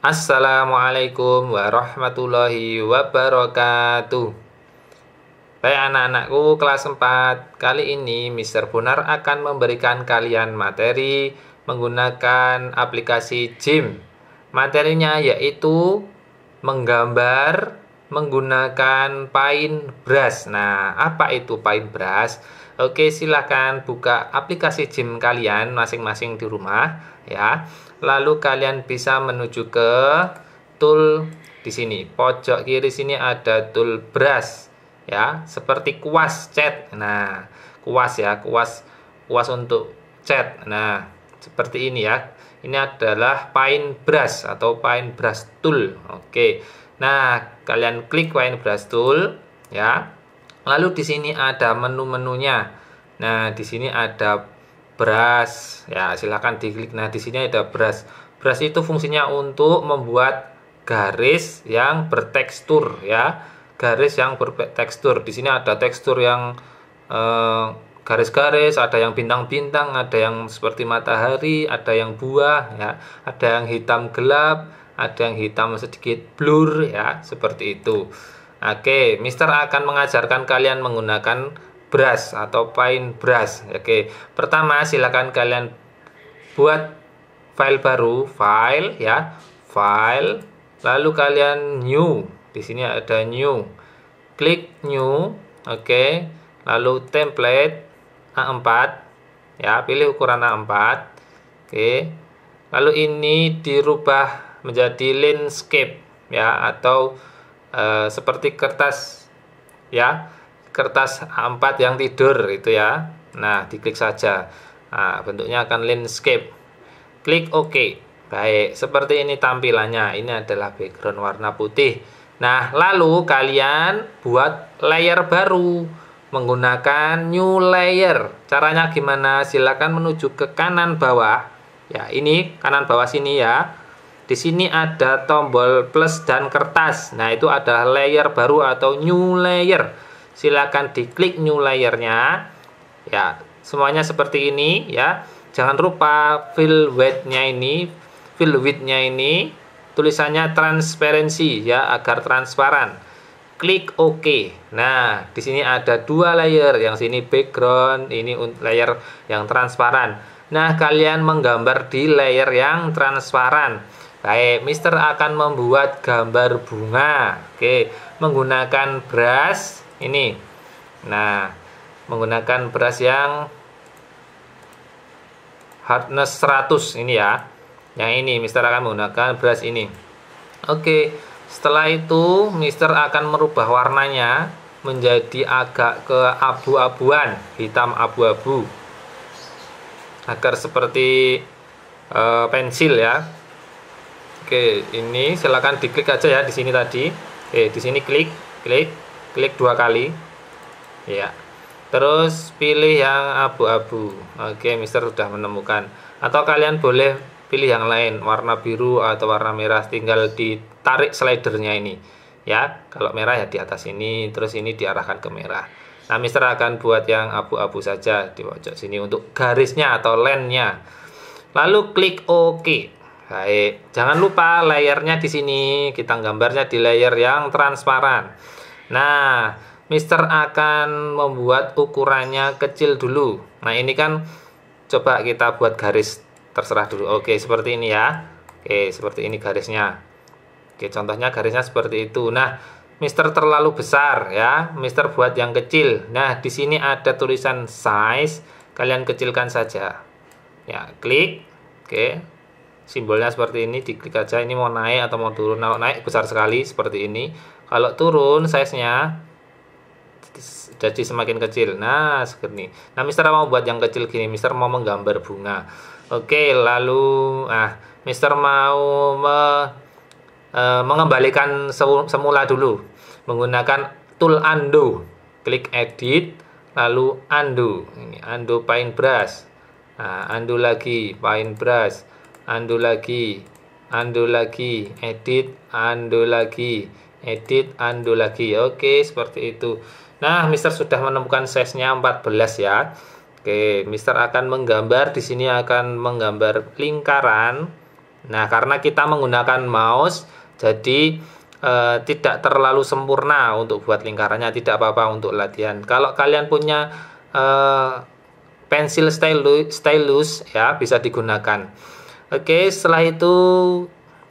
Assalamualaikum warahmatullahi wabarakatuh Baik anak-anakku kelas 4 Kali ini Mr. Bonar akan memberikan kalian materi Menggunakan aplikasi JIM Materinya yaitu Menggambar menggunakan paint brush Nah apa itu paint brush? Oke, silahkan buka aplikasi gym kalian masing-masing di rumah ya. Lalu kalian bisa menuju ke tool di sini. Pojok kiri sini ada tool brush ya, seperti kuas cat. Nah, kuas ya, kuas kuas untuk cat. Nah, seperti ini ya. Ini adalah paint brush atau paint brush tool. Oke. Nah, kalian klik paint brush tool ya Lalu di sini ada menu-menunya. Nah, di sini ada beras. Ya, silakan diklik. Nah, di sini ada beras. Beras itu fungsinya untuk membuat garis yang bertekstur ya. Garis yang bertekstur. Di sini ada tekstur yang eh, garis-garis, eh, ada yang bintang-bintang, ada yang seperti matahari, ada yang buah ya, ada yang hitam gelap, ada yang hitam sedikit blur ya, seperti itu. Oke, Mister akan mengajarkan kalian menggunakan brush atau paint brush. Oke, pertama silakan kalian buat file baru, file ya, file. Lalu kalian new. Di sini ada new. Klik new. Oke. Lalu template A4 ya, pilih ukuran A4. Oke. Lalu ini dirubah menjadi landscape ya atau Eh, seperti kertas ya kertas A4 yang tidur itu ya nah diklik saja nah, bentuknya akan landscape klik OK baik seperti ini tampilannya ini adalah background warna putih nah lalu kalian buat layer baru menggunakan new layer caranya gimana silahkan menuju ke kanan bawah ya ini kanan bawah sini ya di sini ada tombol plus dan kertas. Nah, itu ada layer baru atau new layer. Silakan diklik new layernya. Ya, semuanya seperti ini ya. Jangan lupa fill width-nya ini, fill width-nya ini tulisannya transparency ya agar transparan. Klik OK. Nah, di sini ada dua layer, yang sini background, ini layer yang transparan. Nah, kalian menggambar di layer yang transparan. Baik, Mister akan membuat gambar bunga. Oke, menggunakan brush ini. Nah, menggunakan brush yang hardness 100 ini ya. Yang ini Mister akan menggunakan brush ini. Oke, setelah itu Mister akan merubah warnanya menjadi agak ke abu-abuan, hitam abu-abu. Agar seperti uh, pensil ya. Oke, ini silakan diklik aja ya di sini tadi. Oke, di sini klik, klik, klik dua kali. Ya. Terus pilih yang abu-abu. Oke, Mister sudah menemukan. Atau kalian boleh pilih yang lain, warna biru atau warna merah tinggal ditarik slidernya ini. Ya, kalau merah ya di atas ini, terus ini diarahkan ke merah. Nah, Mister akan buat yang abu-abu saja di pojok sini untuk garisnya atau lennya. Lalu klik OK. Baik, jangan lupa layarnya di sini. Kita gambarnya di layer yang transparan. Nah, Mister akan membuat ukurannya kecil dulu. Nah, ini kan coba kita buat garis terserah dulu. Oke, seperti ini ya. Oke, seperti ini garisnya. Oke, contohnya garisnya seperti itu. Nah, Mister terlalu besar ya. Mister buat yang kecil. Nah, di sini ada tulisan size. Kalian kecilkan saja. Ya, klik. Oke, simbolnya seperti ini diklik aja ini mau naik atau mau turun kalau naik besar sekali seperti ini kalau turun size nya jadi semakin kecil nah seperti ini nah mister mau buat yang kecil gini mister mau menggambar bunga oke lalu ah mister mau me, e, mengembalikan semula dulu menggunakan tool undo klik edit lalu undo ini undo paint brush nah undo lagi paint brush undo lagi, undo lagi, edit, undo lagi, edit, undo lagi. Oke, seperti itu. Nah, Mister sudah menemukan size-nya 14 ya. Oke, Mister akan menggambar di sini akan menggambar lingkaran. Nah, karena kita menggunakan mouse, jadi e, tidak terlalu sempurna untuk buat lingkarannya, tidak apa-apa untuk latihan. Kalau kalian punya e, pensil stylus, stylus ya bisa digunakan. Oke, setelah itu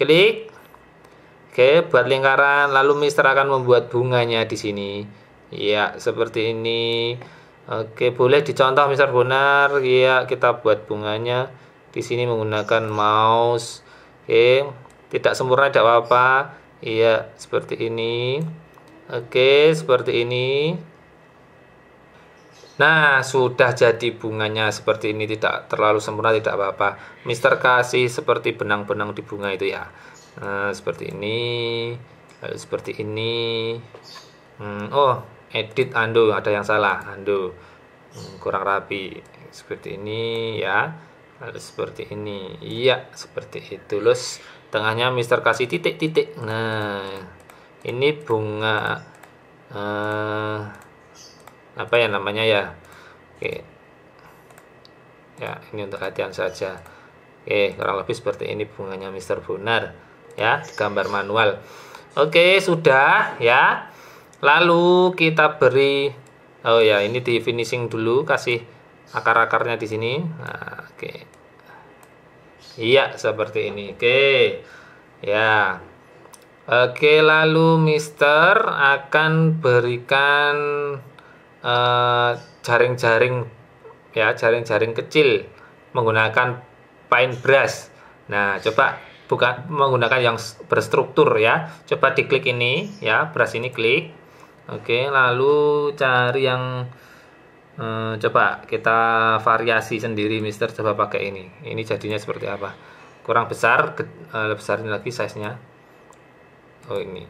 klik. Oke, buat lingkaran, lalu Mister akan membuat bunganya di sini. Ya, seperti ini. Oke, boleh dicontoh Mister Bonar. Ya, kita buat bunganya di sini menggunakan mouse. Oke, tidak sempurna tidak apa-apa. Iya, -apa. seperti ini. Oke, seperti ini. Nah, sudah jadi bunganya seperti ini tidak terlalu sempurna tidak apa-apa. Mister kasih seperti benang-benang di bunga itu ya. Nah, seperti ini, lalu eh, seperti ini. Hmm, oh, edit undo ada yang salah, undo. Hmm, kurang rapi. Seperti ini ya. Lalu seperti ini. Iya, seperti itu. los tengahnya Mister kasih titik-titik. Nah, ini bunga uh, apa ya namanya ya oke ya ini untuk latihan saja oke kurang lebih seperti ini bunganya Mr. Bonar ya gambar manual oke sudah ya lalu kita beri oh ya ini di finishing dulu kasih akar-akarnya di sini nah, oke iya seperti ini oke ya oke lalu Mister akan berikan Eh, jaring-jaring uh, ya jaring-jaring kecil menggunakan paint brush nah coba bukan menggunakan yang berstruktur ya coba diklik ini ya brush ini klik oke lalu cari yang uh, coba kita variasi sendiri mister coba pakai ini ini jadinya seperti apa kurang besar uh, besar ini lagi size nya oh ini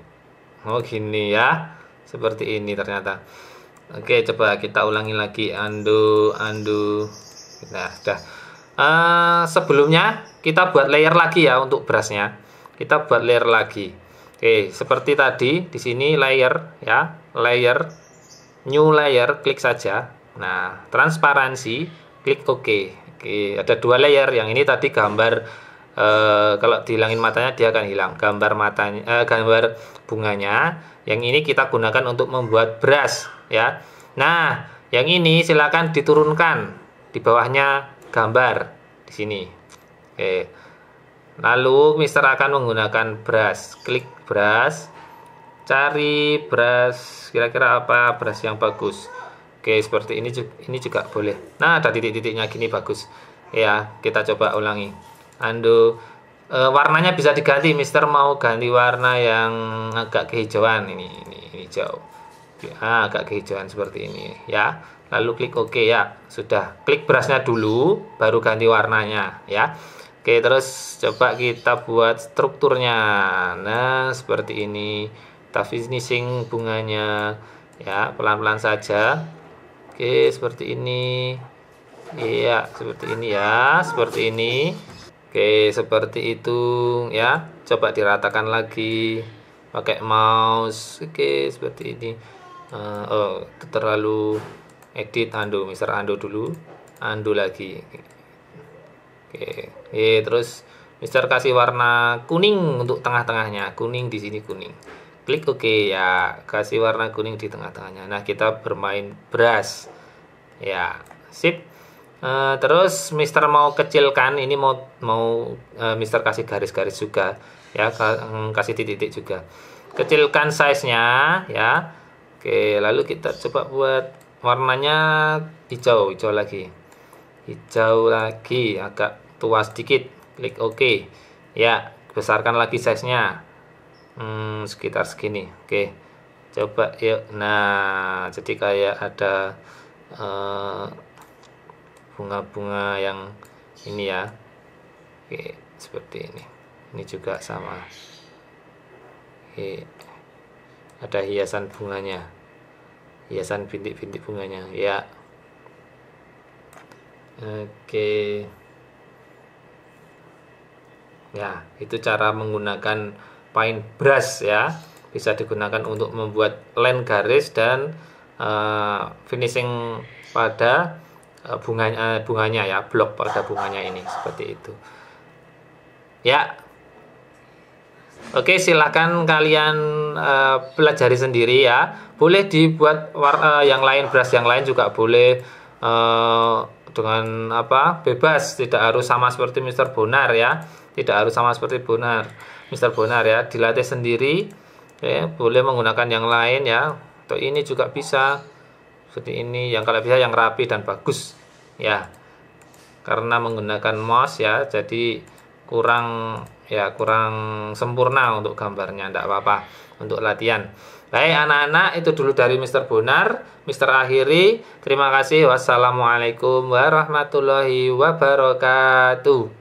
oh gini ya seperti ini ternyata Oke, coba kita ulangi lagi undo undo. Nah, sudah. Uh, eh, sebelumnya kita buat layer lagi ya untuk berasnya. Kita buat layer lagi. Oke, seperti tadi di sini layer ya, layer new layer klik saja. Nah, transparansi klik OK. Oke, ada dua layer. Yang ini tadi gambar e, kalau dihilangin matanya dia akan hilang gambar matanya e, gambar bunganya yang ini kita gunakan untuk membuat beras ya nah yang ini silakan diturunkan di bawahnya gambar di sini oke lalu mister akan menggunakan beras klik beras cari beras kira-kira apa beras yang bagus oke seperti ini juga, ini juga boleh nah ada titik-titiknya gini bagus ya kita coba ulangi Ando e, eh, warnanya bisa diganti Mister mau ganti warna yang agak kehijauan ini ini, ini hijau ya, agak kehijauan seperti ini ya lalu klik OK ya sudah klik berasnya dulu baru ganti warnanya ya Oke terus coba kita buat strukturnya nah seperti ini kita finishing bunganya ya pelan-pelan saja Oke seperti ini Iya, seperti ini ya, seperti ini. Oke, seperti itu ya. Coba diratakan lagi pakai mouse. Oke, seperti ini. Uh, oh, itu terlalu edit undo, Mister undo dulu, undo lagi. Oke. Oke, terus Mister kasih warna kuning untuk tengah-tengahnya. Kuning di sini kuning. Klik oke okay, ya, kasih warna kuning di tengah-tengahnya. Nah, kita bermain brush. Ya, sip. Uh, terus Mister mau kecilkan ini mau mau uh, Mister kasih garis-garis juga ya mm, kasih titik-titik juga kecilkan size nya ya oke lalu kita coba buat warnanya hijau hijau lagi hijau lagi agak tua sedikit klik OK ya besarkan lagi size nya hmm, sekitar segini oke coba yuk nah jadi kayak ada uh, bunga-bunga yang ini ya oke seperti ini ini juga sama oke ada hiasan bunganya hiasan bintik-bintik bunganya ya oke ya itu cara menggunakan paint brush ya bisa digunakan untuk membuat line garis dan uh, finishing pada Eh, bunganya eh, bunganya ya blok pada bunganya ini seperti itu ya Oke, silahkan kalian uh, pelajari sendiri ya. Boleh dibuat war, uh, yang lain, beras yang lain juga boleh uh, dengan apa? Bebas, tidak harus sama seperti Mister Bonar ya. Tidak harus sama seperti Bonar, Mister Bonar ya. Dilatih sendiri, ya. boleh menggunakan yang lain ya. Atau ini juga bisa seperti ini yang kalau bisa yang rapi dan bagus ya karena menggunakan mouse ya jadi kurang ya kurang sempurna untuk gambarnya tidak apa-apa untuk latihan baik anak-anak itu dulu dari Mr. Bonar Mr. Akhiri terima kasih wassalamualaikum warahmatullahi wabarakatuh